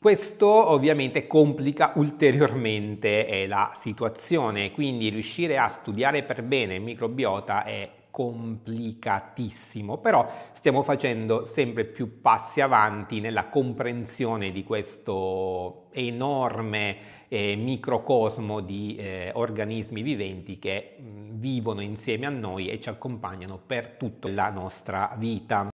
Questo ovviamente complica ulteriormente eh, la situazione, quindi riuscire a studiare per bene il microbiota è complicatissimo, però stiamo facendo sempre più passi avanti nella comprensione di questo enorme eh, microcosmo di eh, organismi viventi che mh, mm, vivono insieme a noi e ci accompagnano per tutta la nostra vita.